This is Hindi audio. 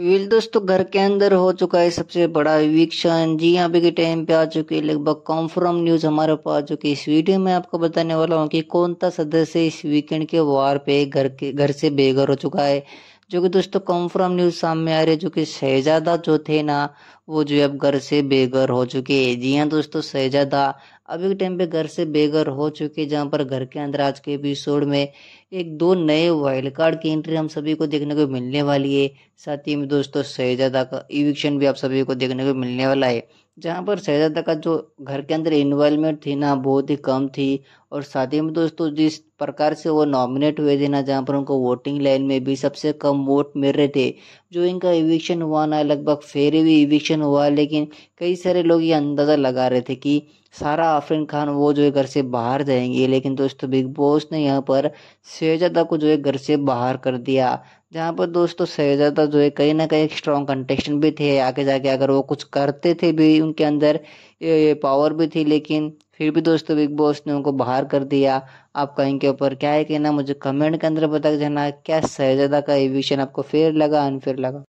वेल दोस्तों घर के अंदर हो चुका है सबसे बड़ा विक्षण जी यहाँ पे के टाइम पे आ चुकी है लगभग कॉन्फर्म न्यूज़ हमारे पास आ चुकी है इस वीडियो में आपको बताने वाला हूँ कि कौन सा सदस्य इस वीकेंड के वार पे घर के घर से बेघर हो चुका है जो कि दोस्तों कॉन्फर्म न्यूज़ सामने आ रही है जो कि शहजादा जो थे ना वो जो अब घर से बेघर हो चुके हैं जी हाँ दोस्तों शहजादा अभी के टाइम पे घर से बेघर हो चुके जहाँ पर घर के अंदर आज के एपिसोड में एक दो नए वाइल्ड कार्ड की एंट्री हम सभी को देखने को मिलने वाली है साथ ही में दोस्तों शहजादा का इविक्शन भी आप सभी को देखने को मिलने वाला है जहाँ पर शहजादा का जो घर के अंदर इन्वॉल्वमेंट थी ना बहुत ही कम थी और साथ ही में दोस्तों जिस प्रकार से वो नॉमिनेट हुए थे ना जहाँ पर उनको वोटिंग लाइन में भी सबसे कम वोट मिल रहे थे जो इनका इविक्शन हुआ ना लगभग फेरे भी इविक्शन हुआ लेकिन कई सारे लोग ये अंदाज़ा लगा रहे थे कि सारा आफरीन खान वो जो है घर से बाहर जाएंगे लेकिन दोस्तों बिग बॉस ने यहाँ पर शहजादा को जो है घर से बाहर कर दिया जहाँ पर दोस्तों शहजादा जो है कहीं ना कहीं स्ट्रॉन्ग कंटेस्टेंट भी थे आगे जाके अगर वो कुछ करते थे भी उनके अंदर ये पावर भी थी लेकिन फिर भी दोस्तों बिग बॉस ने उनको बाहर कर दिया आपका इनके ऊपर क्या है कहना मुझे कमेंट के अंदर बता देना क्या शहजादा का ये आपको फेयर लगा अनफेयर लगा